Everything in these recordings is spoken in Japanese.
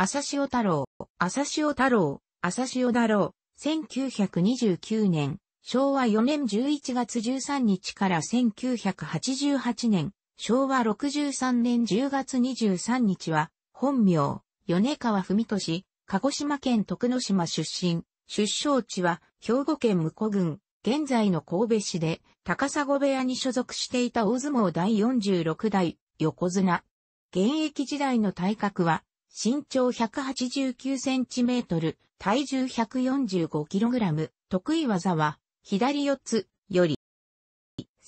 朝潮太郎、朝潮太郎、朝潮太郎、1929年、昭和4年11月13日から1988年、昭和63年10月23日は、本名、米川文俊、鹿児島県徳之島出身、出生地は兵庫県向郡、現在の神戸市で、高砂部屋に所属していた大相撲第46代、横綱。現役時代の体格は、身長189センチメートル、体重145キログラム、得意技は、左四つ、より。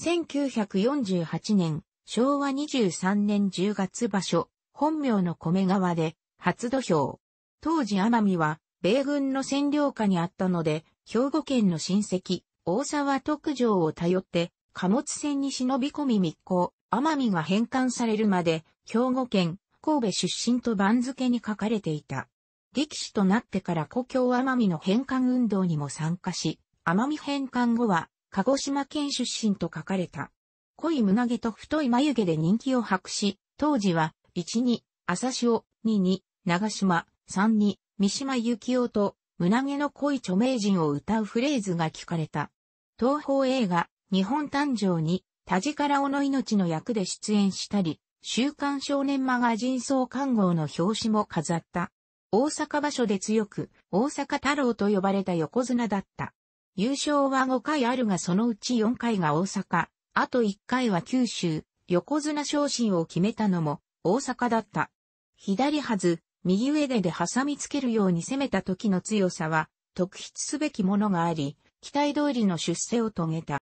1948年、昭和23年10月場所、本名の米川で、初土俵。当時奄美は、米軍の占領下にあったので、兵庫県の親戚、大沢特上を頼って、貨物船に忍び込み密航、奄美が返還されるまで、兵庫県、神戸出身と番付に書かれていた。力士となってから故郷奄美の返還運動にも参加し、奄美返還後は、鹿児島県出身と書かれた。濃い胸毛と太い眉毛で人気を博し、当時は、1に、朝潮、2に、長島、3に、三島幸紀夫と、胸毛の濃い著名人を歌うフレーズが聞かれた。東宝映画、日本誕生に、田力尾の命の役で出演したり、週刊少年マガジン創刊号の表紙も飾った。大阪場所で強く、大阪太郎と呼ばれた横綱だった。優勝は5回あるがそのうち4回が大阪、あと1回は九州、横綱昇進を決めたのも大阪だった。左はず、右上手で挟みつけるように攻めた時の強さは、特筆すべきものがあり、期待通りの出世を遂げた。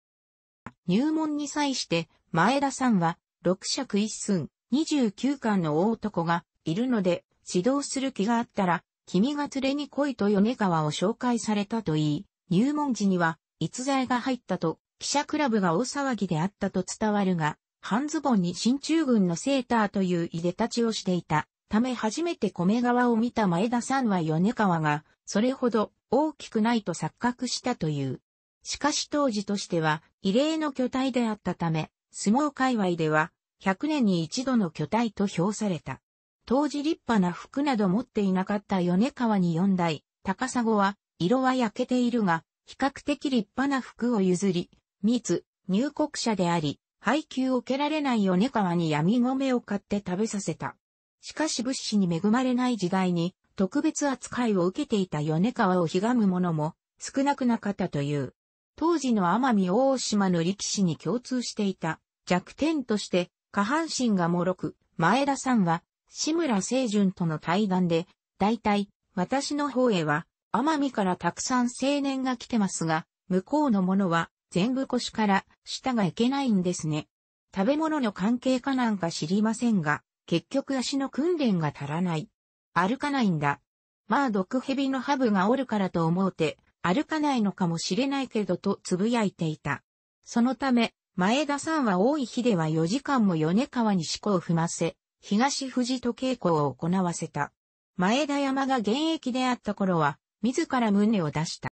入門に際して、前田さんは、六尺一寸、二十九巻の大男がいるので、指導する気があったら、君が連れに来いと米川を紹介されたといい、入門時には、逸材が入ったと、記者クラブが大騒ぎであったと伝わるが、半ズボンに新中軍のセーターといういでたちをしていた。ため初めて米川を見た前田さんは米川が、それほど大きくないと錯覚したという。しかし当時としては、異例の巨体であったため、相撲界隈では、100年に一度の巨体と評された。当時立派な服など持っていなかった米川に四代、高砂は、色は焼けているが、比較的立派な服を譲り、密、入国者であり、配給を受けられない米川に闇米を買って食べさせた。しかし物資に恵まれない時代に、特別扱いを受けていた米川をひがむ者も少なくなかったという。当時の奄美大島の力士に共通していた弱点として下半身が脆く、前田さんは志村清純との対談で、大体私の方へは奄美からたくさん青年が来てますが、向こうのものは全部腰から下がいけないんですね。食べ物の関係かなんか知りませんが、結局足の訓練が足らない。歩かないんだ。まあ毒蛇のハブがおるからと思うて、歩かないのかもしれないけどと呟いていた。そのため、前田さんは多い日では4時間も米川に思考を踏ませ、東富士と稽古を行わせた。前田山が現役であった頃は、自ら胸を出した。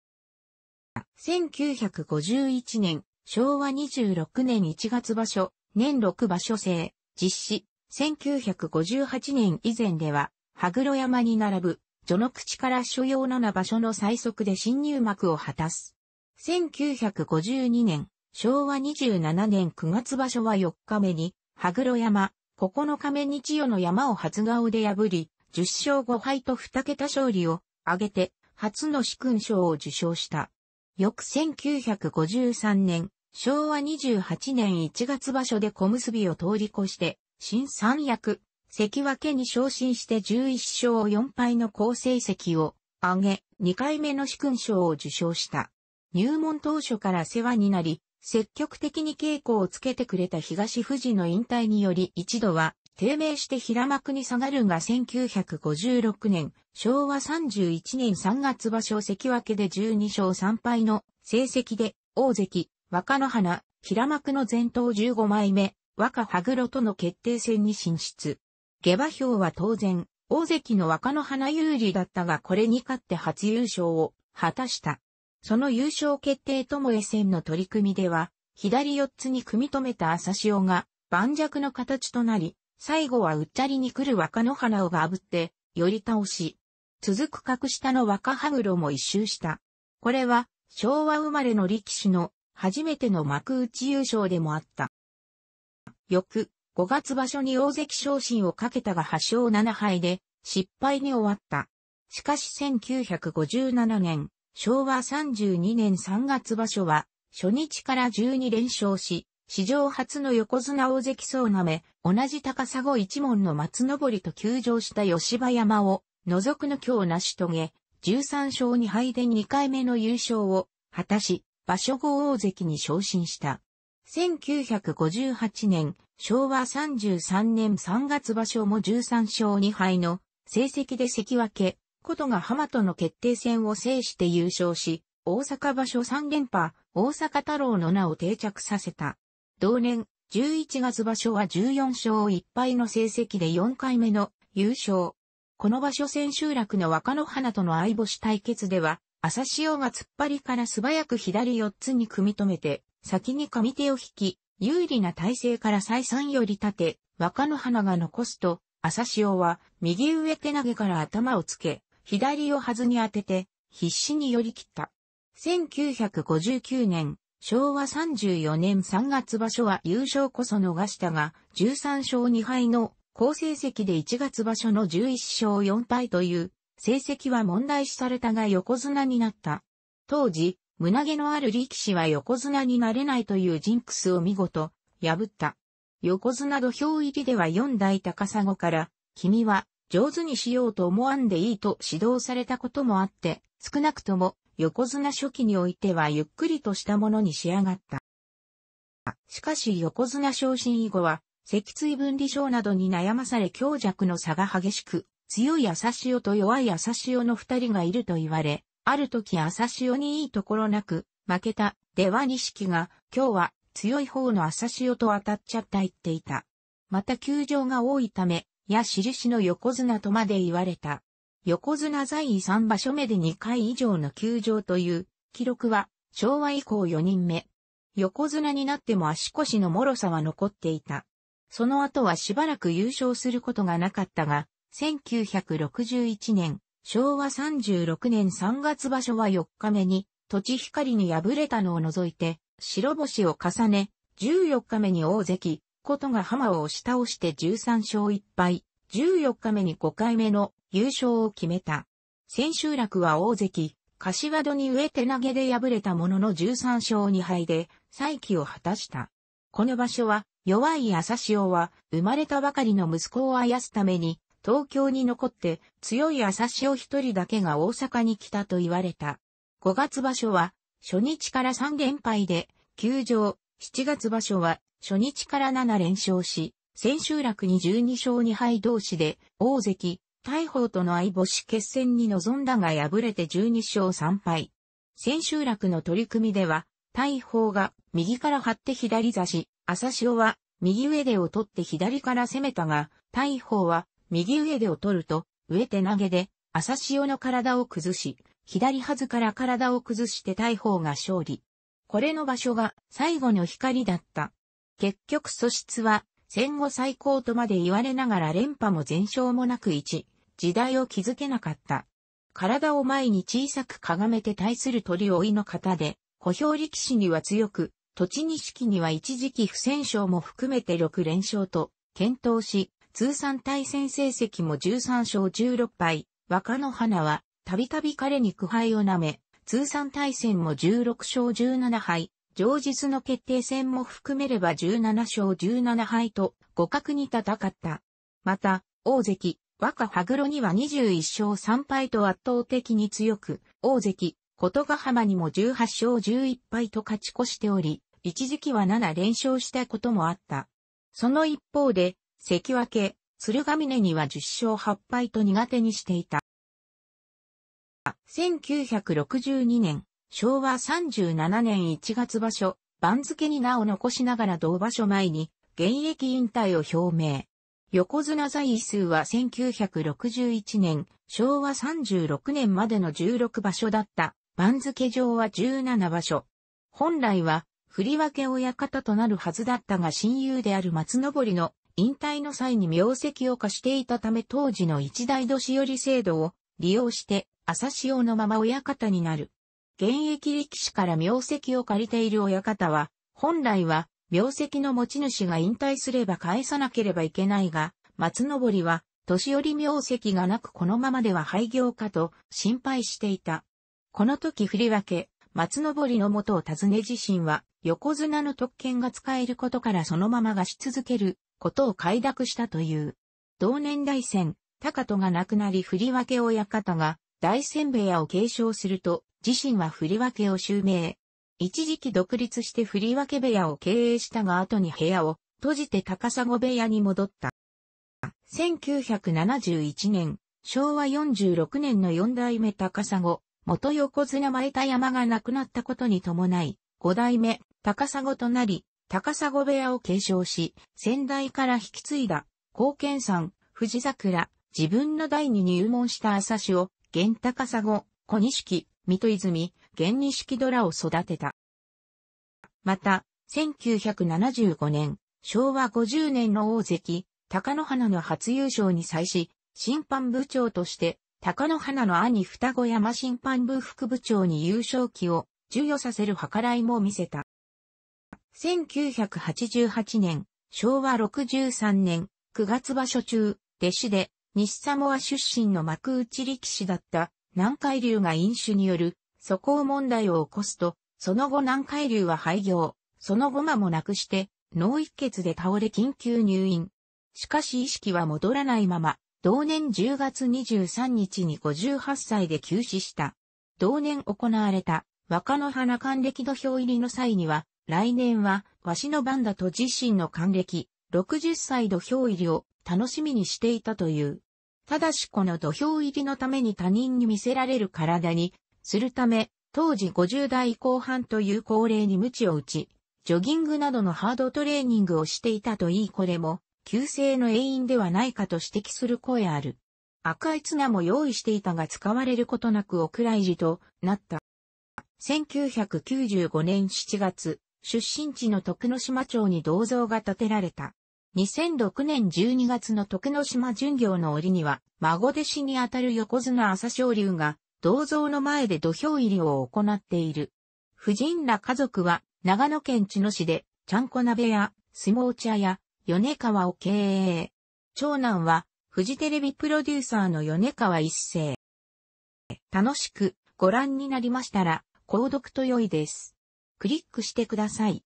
1951年、昭和26年1月場所、年6場所制、実施、1958年以前では、羽黒山に並ぶ序の口から所要7場所の最速で新入幕を果たす。1952年、昭和27年9月場所は4日目に、羽黒山、9日目日曜の山を初顔で破り、10勝5敗と2桁勝利を挙げて、初の四勲賞を受賞した。翌1953年、昭和28年1月場所で小結を通り越して、新三役、関脇に昇進して11勝4敗の好成績を上げ、2回目の主勲賞を受賞した。入門当初から世話になり、積極的に稽古をつけてくれた東富士の引退により一度は低迷して平幕に下がるが1956年、昭和31年3月場所関脇で12勝3敗の成績で大関、若野花、平幕の前頭15枚目、若羽黒との決定戦に進出。下馬評は当然、大関の若野花有利だったがこれに勝って初優勝を果たした。その優勝決定ともえ戦の取り組みでは、左四つに組み止めた朝潮が盤石の形となり、最後はうっちゃりに来る若野花をがぶって、寄り倒し、続く格下の若羽黒も一周した。これは昭和生まれの力士の初めての幕内優勝でもあった。翌、5月場所に大関昇進をかけたが8勝7敗で失敗に終わった。しかし1957年、昭和32年3月場所は初日から12連勝し、史上初の横綱大関総なめ、同じ高砂一門の松登りと休場した吉羽山を除くの今日成し遂げ、13勝2敗で2回目の優勝を果たし、場所後大関に昇進した。1958年、昭和33年3月場所も13勝2敗の成績で関脇、ことが浜との決定戦を制して優勝し、大阪場所3連覇、大阪太郎の名を定着させた。同年、11月場所は14勝1敗の成績で4回目の優勝。この場所千秋楽の若野花との相星対決では、朝潮が突っ張りから素早く左4つに組み止めて、先に上手を引き、有利な体勢から再三より立て、若の花が残すと、朝潮は右上手投げから頭をつけ、左をはずに当てて、必死に寄り切った。1959年、昭和34年3月場所は優勝こそ逃したが、13勝2敗の好成績で1月場所の11勝4敗という、成績は問題視されたが横綱になった。当時、胸毛のある力士は横綱になれないというジンクスを見事、破った。横綱土俵入りでは四代高砂から、君は上手にしようと思わんでいいと指導されたこともあって、少なくとも横綱初期においてはゆっくりとしたものに仕上がった。しかし横綱昇進以後は、脊椎分離症などに悩まされ強弱の差が激しく、強い朝潮と弱い朝潮の二人がいると言われ、ある時朝潮にいいところなく、負けた、では錦が、今日は強い方の朝潮と当たっちゃった言っていた。また球場が多いため、や印の横綱とまで言われた。横綱在位3場所目で2回以上の球場という、記録は、昭和以降4人目。横綱になっても足腰の脆さは残っていた。その後はしばらく優勝することがなかったが、1961年、昭和36年3月場所は4日目に、土地光に敗れたのを除いて、白星を重ね、14日目に大関、とが浜を押し倒して13勝1敗、14日目に5回目の優勝を決めた。千秋楽は大関、柏戸に植えて投げで敗れたものの13勝2敗で、再起を果たした。この場所は、弱い朝潮は、生まれたばかりの息子をあやすために、東京に残って強い朝潮一人だけが大阪に来たと言われた。5月場所は初日から3連敗で休場、7月場所は初日から7連勝し、千秋楽に12勝2敗同士で大関、大鵬との相星決戦に臨んだが敗れて12勝3敗。千秋楽の取り組みでは、大鵬が右から張って左差し、朝潮は右上でを取って左から攻めたが、大鵬は右上でを取ると、上手投げで、朝潮の体を崩し、左はずから体を崩して大砲が勝利。これの場所が最後の光だった。結局素質は戦後最高とまで言われながら連覇も全勝もなく一、時代を築けなかった。体を前に小さくかがめて対する鳥追いの方で、小兵力士には強く、土地錦には一時期不戦勝も含めて6連勝と、検討し、通算対戦成績も13勝16敗、若野花は、たびたび彼に苦敗をなめ、通算対戦も16勝17敗、上日の決定戦も含めれば17勝17敗と、互角に戦った。また、大関、若羽黒には21勝3敗と圧倒的に強く、大関、琴ヶ浜にも18勝11敗と勝ち越しており、一時期は7連勝したこともあった。その一方で、関脇、鶴ヶ峰には10勝8敗と苦手にしていた。1962年、昭和37年1月場所、番付に名を残しながら同場所前に、現役引退を表明。横綱在位数は1961年、昭和36年までの16場所だった、番付上は17場所。本来は、振り分け親方となるはずだったが親友である松登りの引退の際に名跡を貸していたため当時の一大年寄り制度を利用して朝潮のまま親方になる。現役力士から名跡を借りている親方は、本来は名跡の持ち主が引退すれば返さなければいけないが、松登りは年寄り名跡がなくこのままでは廃業かと心配していた。この時振り分け、松登りの元を訪ね自身は横綱の特権が使えることからそのままがし続けることを快諾したという。同年大戦、高戸が亡くなり振り分け親方が大戦部屋を継承すると、自身は振り分けを襲名。一時期独立して振り分け部屋を経営したが後に部屋を閉じて高砂部屋に戻った。1971年、昭和46年の四代目高砂、元横綱前田山が亡くなったことに伴い、五代目高砂となり、高砂部屋を継承し、先代から引き継いだ、貢献山、藤桜、自分の代に入門した朝を、現高砂、小錦、水戸泉、現錦ラを育てた。また、1975年、昭和50年の大関、高野花の初優勝に際し、審判部長として、高野花の兄双子山審判部副部長に優勝旗を授与させる計らいも見せた。1988年、昭和63年、9月場所中、弟子で、西サモア出身の幕内力士だった南海流が飲酒による素行問題を起こすと、その後南海流は廃業、その後間もなくして、脳一血で倒れ緊急入院。しかし意識は戻らないまま、同年10月23日に58歳で急死した。同年行われた若野花還暦土俵入りの際には、来年は、わしの番だと自身の還暦、60歳土俵入りを楽しみにしていたという。ただしこの土俵入りのために他人に見せられる体に、するため、当時50代後半という高齢に無知を打ち、ジョギングなどのハードトレーニングをしていたといいこれも、旧姓の永遠ではないかと指摘する声ある。赤い綱も用意していたが使われることなくお蔵入りとなった。1995年7月、出身地の徳之島町に銅像が建てられた。2006年12月の徳之島巡業の折には、孫弟子にあたる横綱朝青龍が、銅像の前で土俵入りを行っている。夫人ら家族は、長野県茅野市で、ちゃんこ鍋屋、相撲茶屋、米川を経営。長男は、フジテレビプロデューサーの米川一世。楽しくご覧になりましたら、購読と良いです。クリックしてください。